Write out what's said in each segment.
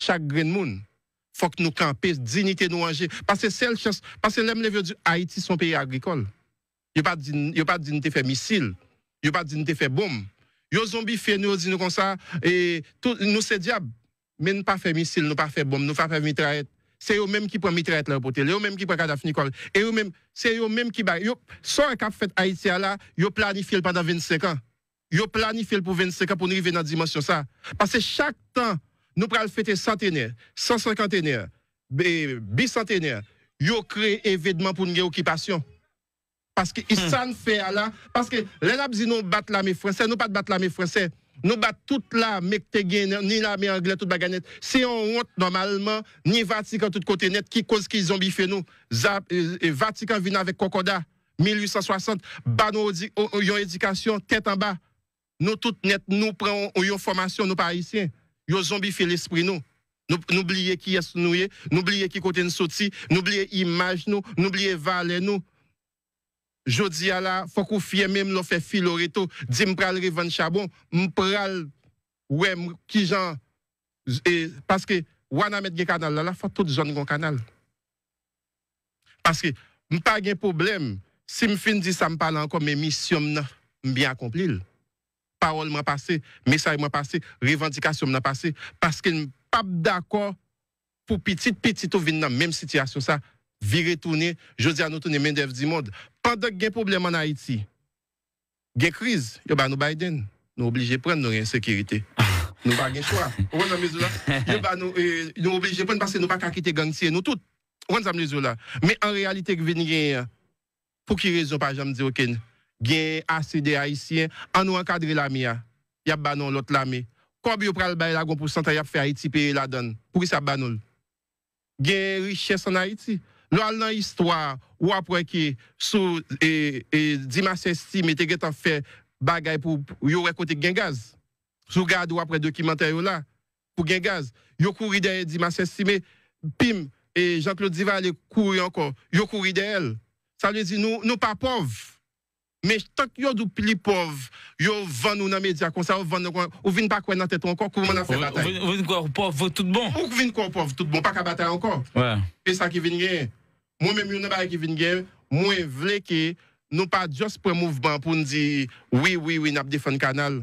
chaque grain de monde. faut que nous camper, dignité nous manger. Parce que c'est le chance. Parce que l'aime veut dire Haïti, son pays agricole. Il pas dit, pas dit, nous fait missile. Il pas dit, nous fait bombe. Yo zombie fait nous dit nous comme ça et tout, nous c'est diable mais nous pas fait missile nous pas fait bombe nous pas fait mitraillette c'est eux mêmes qui prend mitraillette là pour eux mêmes qui prend Gaddafi Nicole et eux mêmes c'est eux mêmes qui yo ça qu'a fait Haïti là yo planifié pendant 25 ans yo planifié pour 25 ans pour arriver dans dimension ça parce que chaque temps nous prenons fêter centenaire, 150e, bicentenaire. Yo créé événement pour une occupation. Parce que hmm. ça ne fait là. Parce que les la nous battent l'armée française, nous pas battre l'armée Français. Nous battons toute l'armée que ni l'armée anglaise, toute baganette. Si on honte normalement, ni Vatican, tout côté net, qui cause qu'ils ont biffé nous. et euh, euh, Vatican vient avec Cocoda, 1860, ils nous oh, oh, une éducation, tête en bas. Nous toutes net, nous prenons une formation, nous pas yo zombifié l'esprit nous. N'oubliez qui est nous, n'oubliez qui côté nous sorti, n'oubliez image nous, n'oubliez valet nous. Je dis à la, faut qu'on fie même l'on fait filoreto, dit m'pral revan chabon, m'pral, ouais, qui genre, et, parce que, wana met gen canal là, la faut toute zone gon canal. Parce que, pas gen problème, si m'fin dit ça m'parle encore, mais mission m'bien accompli parole m'a passé, message m'a passé, revendication m'a passé, parce qu'il n'est pas d'accord pour petit petit ou venir dans la même situation ça, virer tourner, je dis à nous tourner main du monde. Pendant qu'il y a un problème en Haïti, il y a une crise, il y a nous Biden, nous obligés de prendre nos insécurité. nous pas de choix. là, nous euh, nous obligés de prendre parce que nous pas qu'à quitter gang nous tous. Mais en réalité, venir pour qui raison pas jamais dire OK Gen, ACD, Haitien, an nou an kadre la mi ya. Yap banon lot la mi. Kob yo pral bay lagon pou santa yap fe Haiti peye la don. Pou yi sa banon? Gen, richesse an Haiti. Lo al nan istwa, wap wè ki sou, e, e, Dimas Estime te get an fe bagay pou yo wè kote gen gaz. Sou gad wap wè dokimentaryo la pou gen gaz. Yo kouri de Dimas Estime, pim, e, Jean-Claude Divali e kouri an kon. Yo kouri de el. Sa le zi nou, nou pa povv. Men stak yo dup li pov, yo van ou nan media konser, ou vin pa kwen nan teton kon, kou mwen a fè batay. Ou vin kwa ou pov, tout bon. Ou vin kwa ou pov, tout bon, pa ka batay ankon. Wè. Pè sa ki vin gen, mwen mèm yon nan ba ki vin gen, mwen vle ke nou pa jos pre mouvman pou ndi, wè wè wè nap defen kanal,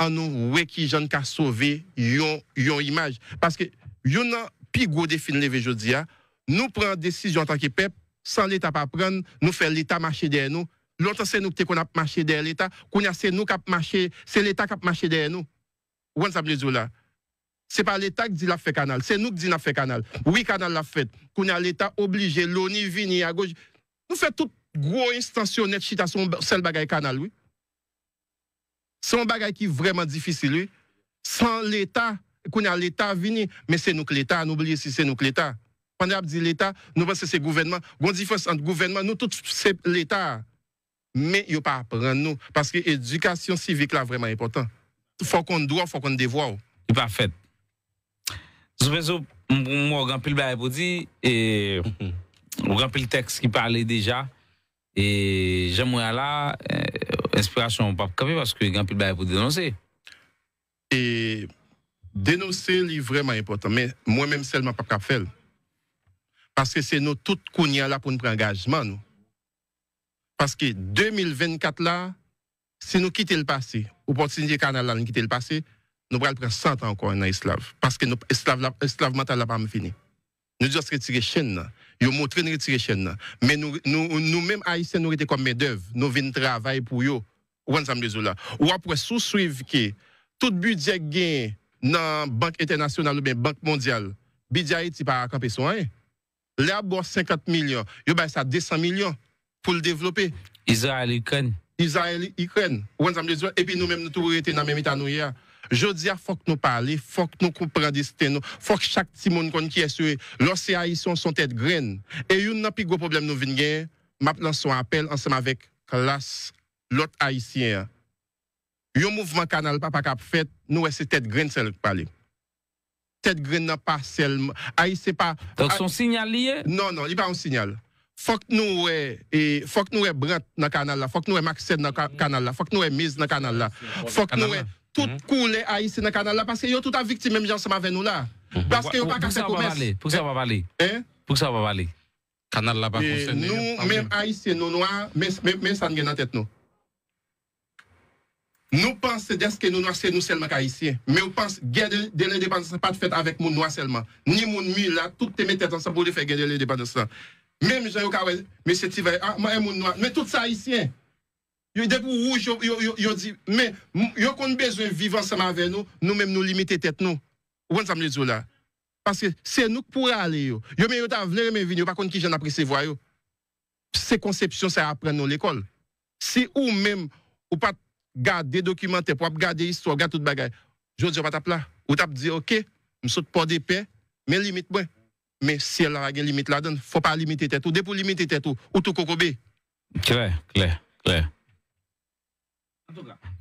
an nou wè ki jen ka sove yon yon imaj. Paske yon nan pi go defen leve jodia, nou pren desisyon tan ki pep, san leta pa pren, nou fè leta mache den nou, L'autre, c'est nous qui avons marché derrière l'État. C'est nous qui avons marché, c'est l'État qui a marché derrière nous. Vous ce là? n'est pas l'État qui dit la fait canal, c'est nous qui dit la fait canal. Oui, canal la fait. Qu'on a l'État obligé, l'ONU vini à gauche. Nous faisons tout gros instances net chita son seul bagage canal, oui. C'est un bagay qui est vraiment difficile, Sans l'État, qu'on a l'État vini, mais c'est nous que l'État, n'oubliez si c'est nous que l'État. Pendant dit l'État, nous pensons que c'est le gouvernement. Une différence entre gouvernement, nous tous, c'est l'État mais ils ne pas apprendre nous. Parce que l'éducation civique là vraiment important. Il faut qu'on doit, il faut qu'on devoir. Oh. C'est pas fait. Je vais vous pile le pour dire, et vous mhm. remplir le texte qui parlait déjà. Et j'aimerais là, eh, inspiration pas capé parce que grand pile pour dénoncer. Et dénoncer est vraiment important, mais moi-même seulement pas capable faire. Parce que c'est nous toutes qu'on là pour nous prendre engagement nous. Paske 2024 la, se nou kite l'pasi, ou poti nje kanal la nou kite l'pasi, nou pral pren 100 an kon an aislav. Paske nou eslavman tala pa mwen fini. Nou dyo sretire chen na, yo motren retire chen na. Men nou menm aisen nou rete kon men dev, nou ven travay pou yo, ou an samdezou la. Ou apre sou suiv ki, tout budye gen nan bank etenasyon alou ben bank mondyal, bidye a iti pa akampi sou an. Le abo 50 milyon, yo bay sa 200 milyon. pour le développer. Israël, Ukraine. Israël, Ukraine. Et puis nous-mêmes, nous tous été dans le même état Je dis, il faut que nous parlions, faut que nous comprenions Il faut que chaque petit monde qui est sur l'océan, ils sont son tête graine. Et il y a un gros problème nous venons maintenant son appel ensemble avec classe, l'autre haïtien. Un mouvement canal papa a fait, nous c'est tête graine celle qui parle. Tête graine n'a pas seulement Haïti pas Donc son signal lié Non non, il pas un signal. Fok nou e brant nan kanal la, fok nou e maksèd nan kanal la, fok nou e miz nan kanal la, fok nou e tout mhm. koule haïsè nan kanal la, paske yo tout aviktime mèm jan seman vè nou la, mhm. paske yo pa kasek ou mès. Pouk sa wavali? Kanal la pa fonsen. Nou mèm haïsè nou noua, mèm san gen nan tèt nou. Nou panse deske nou noua se nou selman ka haïsè, mè ou panse gède de lè depan de sè, pat fèt avèk moun noua selman. Ni moun mi la, tout teme tèt an sepou de fè gède de lè depan de sè. Même Jean Kawel, mais c'est vrai, ah, moi, mon noir, mais tout ça haïtien. Yo debou rouge, yo, yo, yo dit, mais yo ont besoin vivre ensemble avec nous, nous-mêmes nous limiter tête nous. Vous ça me dit là? Parce que c'est nous qui pourrons aller. Yo, mais yo ta venir mais venir, pas contre qui j'en apprécie voir yo. Ces conceptions ça apprendre dans l'école. Si ou même ou pas garder documentaire pour garder histoire, garder toute bagaille. Je dis pas tape là, ou tape dire OK, me saute pas d'épée, mais limite moi. mè siè euh, la ragè limit la, dan fò pa limit etè tou, de pou limit etè tou, ou tou koko be. Kler, kler, kler.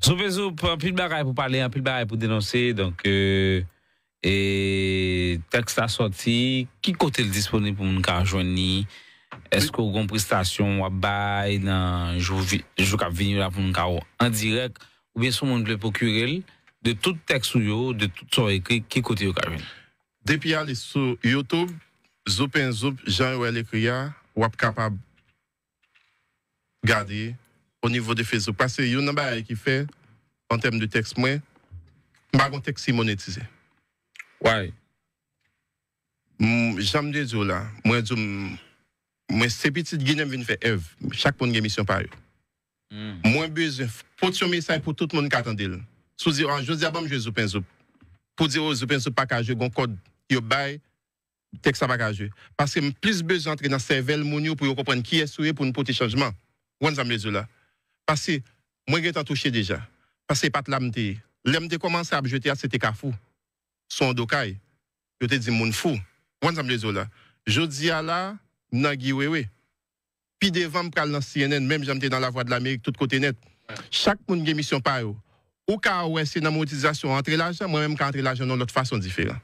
Sou pe sou, anpil baray pou pale, anpil baray pou denonse, donk e... e... tekst a sorti, ki kote l dispone pou moun ka a jwenni, eskou goun prestasyon wabay, nan jou kap vinyou la pou moun ka ou, an direk, ou bien sou moun l pou kurel, de tout tekst ou yo, de tout son ekri, ki kote yo kap vinyou. Depi a li sou YouTube, Zoupen zoup, jan we le kriya, wap kapab gade o nivou de fe zoup. Pase yon nan ba re ki fe, an tem de teks mwen, magon teks si monetize. Wai. Jan mde di ou la, mwen di ou, mwen sepiti di gine mwen fe ev, chakpon gen misyon pa yo. Mwen be ze, pot yon misyon pou tout moun katan del. Sou zi an, ah, joun zi abam jwe zoupen zoup. Po di ou, zoupen zoup oh, pak aje, gon kod, yo baye. texte ça parce que plus besoin d'entrer dans ces mounio pour comprendre qui est souhaité pour nous porter changement on ça parce que moi j'ai été touché déjà parce que pas L'AMD l'amté commencé à jeter à c'était cafou son docaille je te dis mon fou on ça mesure là je dis à là puis devant pral dans CNN même dans la voix de l'Amérique tout côté net chaque monde qui mission pas ou car ou dans mon dans entre l'argent moi même quand entre l'argent dans l'autre façon différente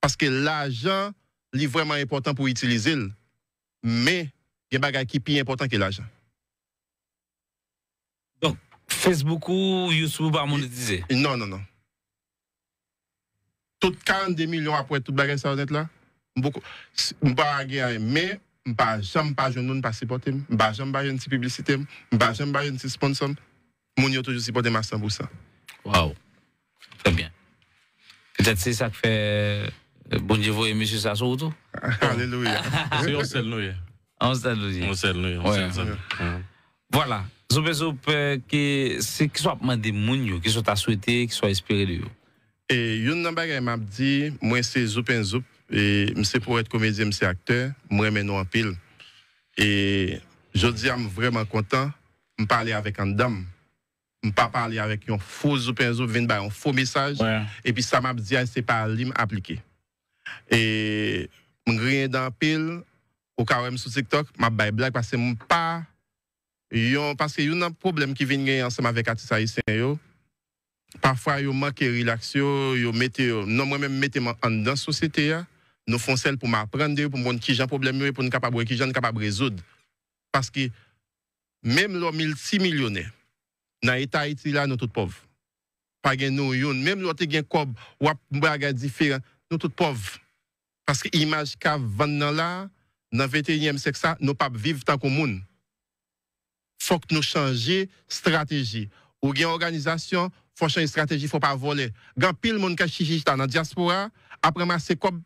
parce que l'argent li vraiment important pour utiliser, mais il y a des choses qui plus importantes que l'argent. Donc, Facebook ou YouTube a monétiser Non, non, non. Tout 42 millions après tout bagage ça honnête là, beaucoup pas mais pas jamais pas jeune pas supporter, pas jamais pas ne publicité, pas jamais pas jeune sponsor, mon yo toujours supporter ma 100%. Wow. Très bien. Peut-être c'est ça qui fait Bonjour Monsieur Sassou Sassou. Alléluia. Si on salue. On s'allouille. On Voilà. Je pense que c'est qui soit demandé moun qui soit souhaité, qui soit inspiré de Et Une nan bagay m'a dit, moi c'est Zoupen Zoup, et c'est pour être comédien, c'est acteur, moi je en pile. Et je dis, je suis vraiment content, de parler avec un dame ne pas parler avec un faux Zoupen Zoup, un faux message, et puis ça m'a dit, ah, c'est pas lui appliqué. » e mgrin dan pil ou ka wèm sou siktok ma bay blag pasè moun pa yon pasè yon nan problem ki vin gen ansèm avèk ati sa isen yo pafwa yo manke relaks yo yo metè yo, non mwen men metè man an dan sosete ya, nou fon sel pou ma aprende yo pou mwen ki jan problem yo pou nou kapabwe ki jan nou kapabwe zoud pasè ki mèm lò 1006 milyonè nan eta iti la nou tout pov pa gen nou yon, mèm lò te gen kob wap mwaga diferan nous tous pauvres. Parce que l'image qu'a vendant là, dans le 21e siècle, ça, nous ne pouvons pas vivre tant Il faut que nous changions stratégie. Ou bien organisation, il faut changer stratégie, il ne faut pas voler. Quand pile monde qui chichita dans la diaspora, après c'est comme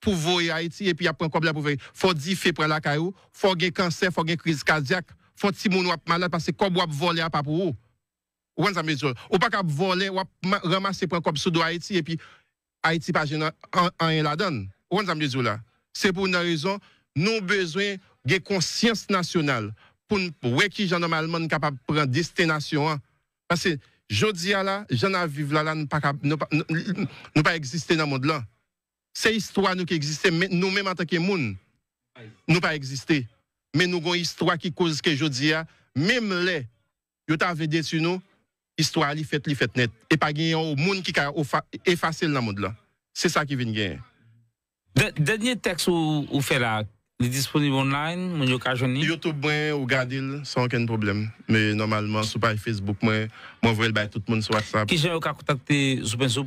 pour voler Haïti et puis après comme la pour Il Faut dire fait pour la caillou, faut gain cancer, faut une crise cardiaque, faut si moun wap malade parce que comme wap voler à pas pour ou. Ou pas qu'à voler, ou ramasser un comme sous Haïti et puis A iti pa jen an en la dan. Ou an zanm le zou la? Se pou nan rezon, nou bezwen ge konsyans nasyonal. Poun wè ki jen nan malman kapap pran destinasyon an. Pase jodi a la, jen nan vive la la nou pa eksiste nan moun de lan. Se istwa nou ki eksiste nou mèm an teke moun, nou pa eksiste. Mè nou gon istwa ki kouz ke jodi a, mèm le, yo ta vede ti nou, histoire li fait, li fait net. Et pas gagner au monde qui a effacé le monde là. C'est ça qui vient gagner. dernier texte ou, fait là, est disponible online, mon YouTube, moi, ou sans aucun problème. Mais normalement, sur pas Facebook, moi, moi, je vais tout le monde sur WhatsApp. Qui j'ai au contacté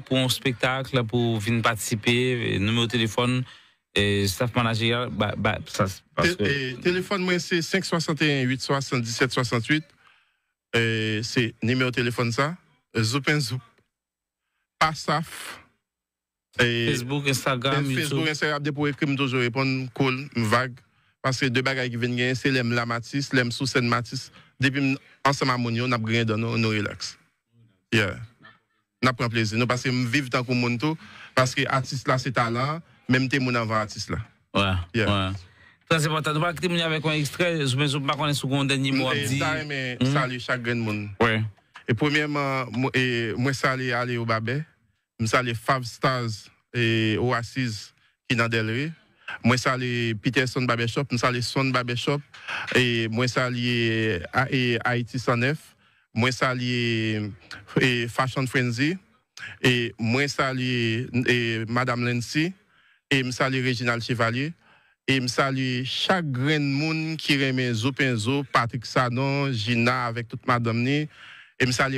pour un spectacle, pour venir participer, numéro de téléphone, et staff manager, bah, bah ça, parce Téléphone, moi, c'est 561 877 68 Eh, si, nime ou telefon sa, eh, zupen zup, pasaf, eh, Facebook, Instagram, Facebook, Instagram, depo ekrim toujou repon, koul, mwag, paske de bagay ki ven gen, se lem la matis, lem sou sen matis, depi ansama moun yo, nap gren dan nou, nou relaks. Yeah, nap pran pleze, nou paske mwiv tan kou moun tou, paske atis la se talan, menm te moun avan atis la. Ça, c'est pas ta droite. Tu avec un extrait, je me sais pas vous sous un dernier mot. E mais hmm? salut chaque grand monde. Ouais. Et premièrement, moi, e, salut aller au Babé. Je salue Fab Stars et Oasis qui dans suis Moi, salue Peterson Babeshop. Je salue Son Babeshop. Et moi, e, salue Haïti 109. Moi, salue Fashion Frenzy. Et moi, salue Madame je Et je salue Reginald Chevalier. Et je salue chaque grain de monde qui remet Patrick Sanon, Gina avec toute madame. Et salue